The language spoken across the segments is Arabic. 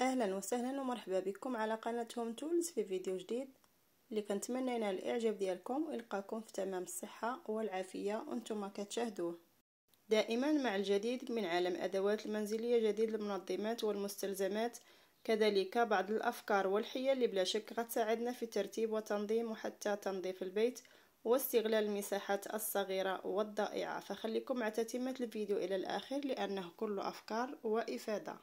اهلا وسهلا ومرحبا بكم على قناة هوم تولز في فيديو جديد اللي كنتمنى ينال الاعجاب ديالكم ويلقاكم في تمام الصحة والعافية وانتم كتشاهدوه دائما مع الجديد من عالم ادوات المنزلية جديد المنظمات والمستلزمات كذلك بعض الافكار والحيل اللي بلا شك غتساعدنا في ترتيب وتنظيم وحتى تنظيف البيت واستغلال المساحات الصغيرة والضائعة فخليكم مع تتمة الفيديو إلى الآخر لأنه كل أفكار وإفادة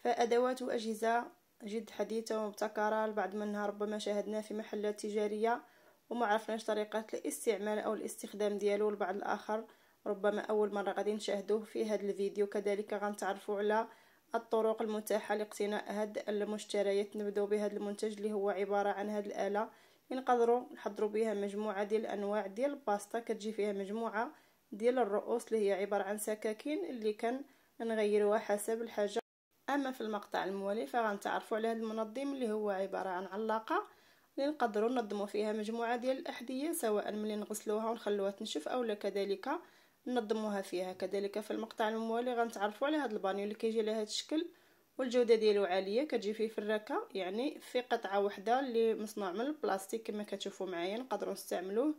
فأدوات أجهزة جد حديثة ومبتكرة البعض منها ربما شاهدنا في محلات تجارية وما عرفناش طريقة الاستعمال أو الاستخدام ديالو البعض الآخر ربما أول مرة غادي نشاهدوه في هذا الفيديو كذلك غنتعرفوا على الطرق المتاحة لاقتناء هاد المشتريات نبداو بهذا المنتج اللي هو عبارة عن هاد الآلة نقدروا نحضروا بها مجموعة ديال الأنواع ديال الباستا كتجي فيها مجموعة ديال الرؤوس اللي هي عبارة عن سكاكين اللي كان نغيروها حسب الحاجة اما في المقطع الموالي فغنتعرفوا على هذا المنظم اللي هو عباره عن علاقه اللي نقدروا ننظموا فيها مجموعه ديال الاحذيه سواء ملي نغسلوها ونخلوها تنشف اولا كذلك ننظموها فيها كذلك في المقطع الموالي غنتعرفوا على هذا البانيو اللي كيجي على هذا الشكل والجوده ديالو عاليه كتجي فيه فراكه يعني في قطعه وحده اللي مصنوع من البلاستيك كما كتشوفوا معايا نقدروا نستعملوه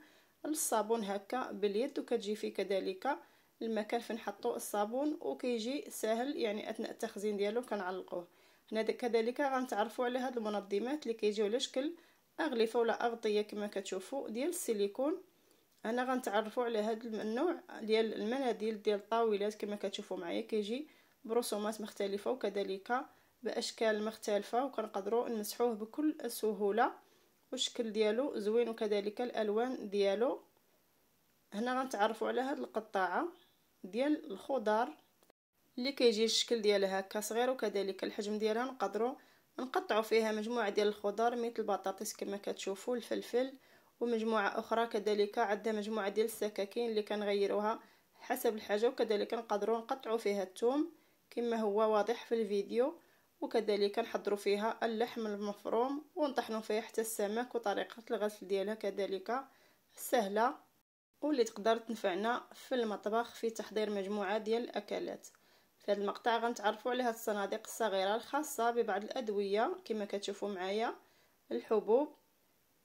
للصابون هكا باليد وكتجي فيه كذلك المكان فين حطوا الصابون وكيجي ساهل يعني اثناء التخزين ديالو كنعلقوه هنا كذلك غنتعرفوا على هاد المنظمات اللي كيجيو على شكل اغلفه ولا اغطيه كما كتشوفوا ديال السيليكون هنا غنتعرفوا على هاد النوع ديال المناديل ديال الطاولات كما كتشوفوا معايا كيجي برسومات مختلفه وكذلك باشكال مختلفه وكنقدروا نمسحوه بكل سهوله والشكل ديالو زوين وكذلك الالوان ديالو هنا غنتعرفوا على هاد القطاعه ديال الخضر اللي كيجي الشكل ديالها هكا صغير وكذلك الحجم ديالها نقدروا نقطعوا فيها مجموعه ديال الخضر مثل البطاطس كما كتشوفوا الفلفل ومجموعه اخرى كذلك عندها مجموعه ديال السكاكين اللي كنغيروها حسب الحاجه وكذلك نقدروا نقطعوا فيها الثوم كما هو واضح في الفيديو وكذلك نحضروا فيها اللحم المفروم ونطحنوا فيها حتى السمك وطريقه الغسل ديالها كذلك سهله واللي تقدر تنفعنا في المطبخ في تحضير مجموعه ديال الاكلات في هذا المقطع غنتعرفوا على هاد الصناديق الصغيره الخاصه ببعض الادويه كما كتشوفوا معايا الحبوب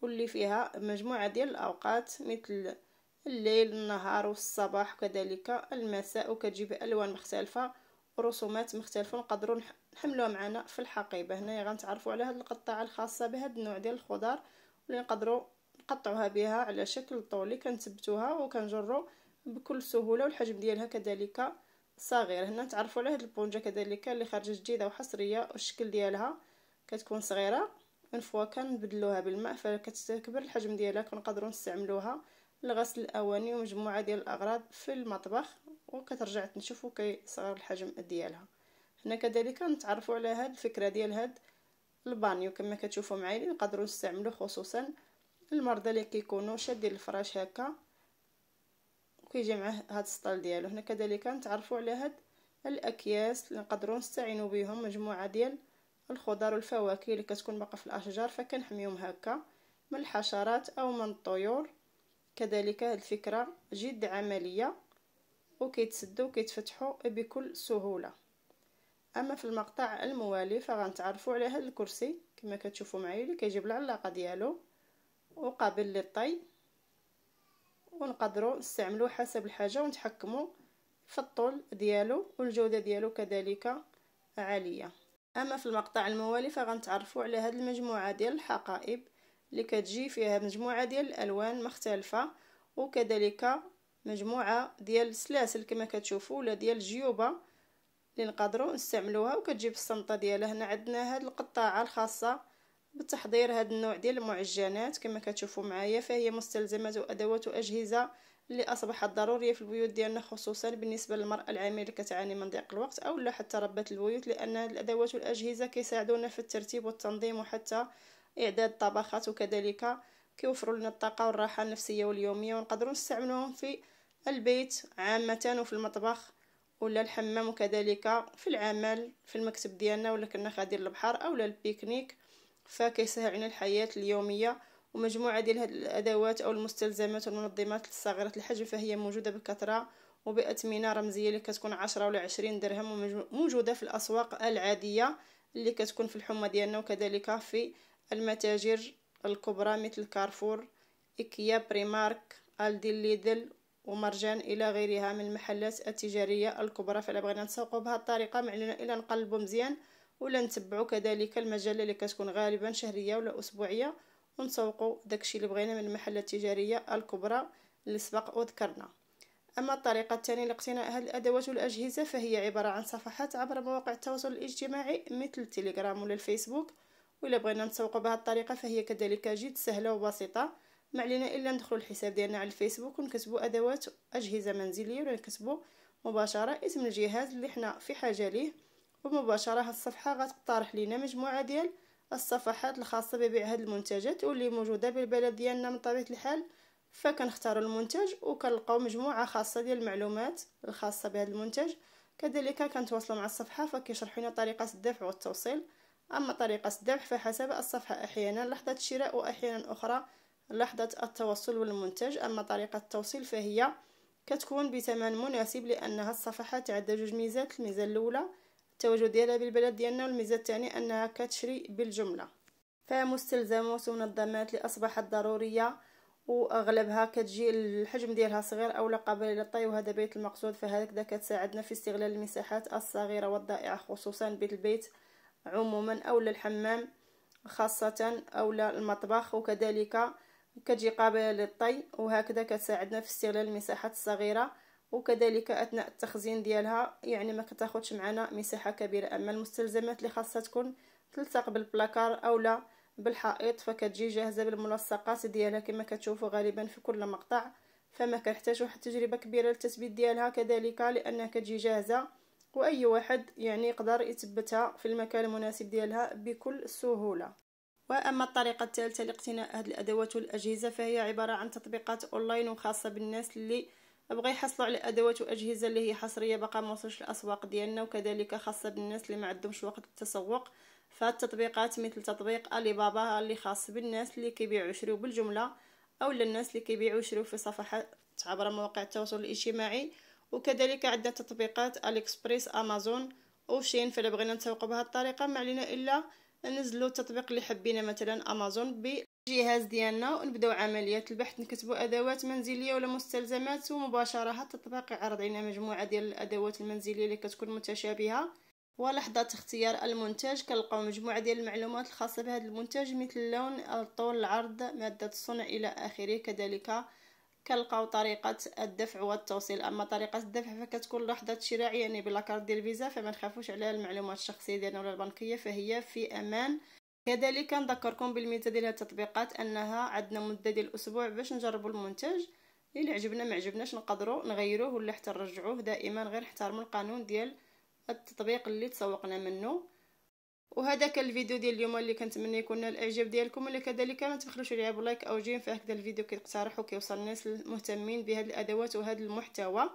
واللي فيها مجموعه ديال الاوقات مثل الليل النهار والصباح وكذلك المساء وكتجي بالوان مختلفه ورسومات مختلفه نقدروا نحملوها معنا في الحقيبه هنايا غنتعرفوا على هاد القطاعه الخاصه بهاد النوع ديال الخضار اللي نقدروا نقطعوها بها على شكل طولي كنثبتوها وكنجرو بكل سهوله والحجم ديالها كذلك صغير هنا تعرفوا على هاد البونجه كذلك اللي خارجه جديده وحصريه والشكل ديالها كتكون صغيره من فوا كنبدلوها بالماء فكتكبر الحجم ديالها كنقدروا نستعملوها لغسل الاواني ومجموعه ديال الاغراض في المطبخ وكترجع تنشف وكيصغر الحجم ديالها هنا كذلك نتعرفوا على هاد الفكره ديال هاد البانيو كما كتشوفوا معايا نقدروا نستعملوه خصوصا المرضى اللي كيكونوا شادين الفراش هكا وكيجي معاه هاد السطال ديالو هنا كذلك نتعرفوا على هاد الاكياس اللي نقدروا نستعينوا بهم مجموعه ديال الخضر والفواكه اللي كتكون باقا في الاشجار فكنحميهم هكا من الحشرات او من الطيور كذلك هاد الفكره جد عمليه وكيتسدوا وكيتفتحوا بكل سهوله اما في المقطع الموالي فغنتعرفوا على هاد الكرسي كما كتشوفوا معايا اللي كيجيب العلاقه ديالو وقابل للطي ونقدروا نستعملوه حسب الحاجه ونتحكموا في الطول ديالو والجوده ديالو كذلك عاليه اما في المقطع الموالي فغنتعرفوا على هذه المجموعه ديال الحقائب اللي كتجي فيها مجموعه ديال الالوان مختلفه وكذلك مجموعه ديال السلاسل كما كتشوفوا ولا ديال الجيوبه اللي نقدروا نستعملوها وكتجي في الصمته ديالها هنا عندنا هاد القطاعه الخاصه بتحضير هذا النوع ديال المعجنات كما كتشوفوا معايا فهي مستلزمات وادوات واجهزه اللي اصبحت ضروريه في البيوت ديالنا خصوصا بالنسبه للمراه العامله اللي كتعاني من ضيق الوقت او لا حتى ربات البيوت لان الادوات والاجهزه كيساعدونا في الترتيب والتنظيم وحتى اعداد الطبخات وكذلك كيوفروا لنا الطاقه والراحه النفسيه واليوميه ونقدروا نستعملوهم في البيت عامه وفي المطبخ ولا الحمام وكذلك في العمل في المكتب ديالنا ولا كنا غاديين للبحر اولا البيكنيك فكيسهل علينا الحياة اليومية ومجموعة ديال هاد الأدوات أو المستلزمات والمنظمات الصغيرة الحجم فهي موجودة بكثرة وبأثمنة رمزية اللي كتكون عشرة ولا عشرين درهم وموجودة في الأسواق العادية اللي كتكون في الحمى ديالنا وكذلك في المتاجر الكبرى مثل كارفور إكيا بريمارك ألدي ليدل ومرجان الى غيرها من المحلات التجاريه الكبرى فلا بغينا نسوقوا بهذه الطريقه معلنا الى نقلبوا مزيان ولا نتبعوا كذلك المجله اللي كتكون غالبا شهريه ولا اسبوعيه ونسوقوا داكشي اللي بغينا من المحله التجاريه الكبرى اللي سبق وذكرنا اما الطريقه الثانيه لاقتناء هذه الادوات والاجهزه فهي عباره عن صفحات عبر مواقع التواصل الاجتماعي مثل تيليجرام ولا الفيسبوك ولا بغينا نسوقوا بهذه الطريقه فهي كذلك جد سهله وبسيطه ما علينا الا ندخلوا الحساب ديالنا على الفيسبوك ونكتبوا ادوات اجهزه منزليه ولا نكتبوا مباشره اسم الجهاز اللي حنا في حاجه ليه ومباشره هاد الصفحه غتقترح لينا مجموعه ديال الصفحات الخاصه ببيع هاد المنتجات واللي موجوده بالبلد ديالنا من طبيعه الحال فكنختاروا المنتج وكنلقاو مجموعه خاصه ديال المعلومات الخاصه بهذا المنتج كذلك كنتواصلوا مع الصفحه فكيشرحوا لنا طريقه الدفع والتوصيل اما طريقه الدفع فحسب الصفحه احيانا لحظه الشراء واحيانا اخرى لحظه التوصل والمنتج اما طريقه التوصيل فهي كتكون بثمن مناسب لانها الصفحه تعدى جوج ميزات الميزه الاولى التواجد ديالها بالبلد ديالنا والميزة الثانية أنها كتشري بالجملة فمستلزمات ومنظمات اللي أصبحت ضرورية واغلبها كتجي الحجم ديالها صغير او لا قابل للطي وهذا بيت المقصود فهكذا كتساعدنا في استغلال المساحات الصغيره والضائعه خصوصا بيت البيت عموما او الحمام خاصه او المطبخ وكذلك كتجي قابله للطي وهكذا كتساعدنا في استغلال المساحات الصغيره وكذلك اثناء التخزين ديالها يعني ما كتاخذش معنا مساحه كبيره اما المستلزمات اللي خاصها تكون تلصق بالبلاكار اولا بالحائط فكتجي جاهزه بالملصقات ديالها كما كتشوفوا غالبا في كل مقطع فما كنحتاج واحد التجربه كبيره للتثبيت ديالها كذلك لانها كتجي جاهزه واي واحد يعني يقدر يثبتها في المكان المناسب ديالها بكل سهوله واما الطريقه الثالثه لاقتناء هذه الادوات والاجهزه فهي عباره عن تطبيقات اونلاين وخاصه بالناس اللي بغى يحصلوا على ادوات واجهزه اللي هي حصريه باقا ما وصلش الاسواق ديالنا وكذلك خاصه بالناس اللي ما عندهمش وقت التسوق فالتطبيقات مثل تطبيق الي بابا اللي خاص بالناس اللي كيبيعوا يشريو بالجمله او الناس اللي كيبيعوا يشريو في صفحات عبر مواقع التواصل الاجتماعي وكذلك عندنا تطبيقات اليكسبريس امازون وشين فلا بغينا نسوقوا بهذه الطريقه ما علينا الا ننزلوا التطبيق اللي حبينا مثلا امازون الجهاز ديالنا ونبداو عمليه البحث نكتبوا ادوات منزليه ولا مستلزمات ومباشره تطبيق عرض علينا مجموعه ديال الادوات المنزليه اللي كتكون متشابهه ولحظه اختيار المنتج كنلقاو مجموعه ديال المعلومات الخاصه بهذا المنتج مثل اللون الطول العرض ماده الصنع الى اخره كذلك كنلقاو طريقه الدفع والتوصيل اما طريقه الدفع فكتكون لحظه شراء يعني بلاكارت ديال الفيزا فما نخافوش على المعلومات الشخصيه ديالنا ولا البنكيه فهي في امان كذلك نذكركم بالميزه ديال هاد التطبيقات انها عندنا مده ديال الاسبوع باش نجربوا المنتج اللي عجبنا ما عجبناش نقدروا نغيروه ولا حتى نرجعوه دائما غير نحترموا القانون ديال التطبيق اللي تسوقنا منه وهذا كان الفيديو ديال اليوم اللي كنتمنى يكون نال الاعجاب ديالكم ولا كذلك ما تبخلوش عليا بلايك او جيم هكذا الفيديو كيقترح وكيوصل الناس المهتمين بهاد الادوات وهذا المحتوى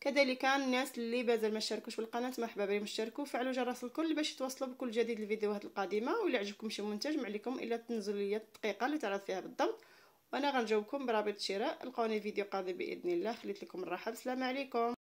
كذلك الناس اللي مازال ما شاركوش بالقناه مرحبا بهم اشتركوا فعلوا جرس الكل باش يتوصلوا بكل جديد الفيديوهات القادمه ولا عجبكم شي منتج ما الا تنزلوا ليا الدقيقه اللي تعرض فيها بالضبط وانا غنجاوبكم برابط الشراء لقوني فيديو قادم باذن الله خليت لكم الراحه بسلام عليكم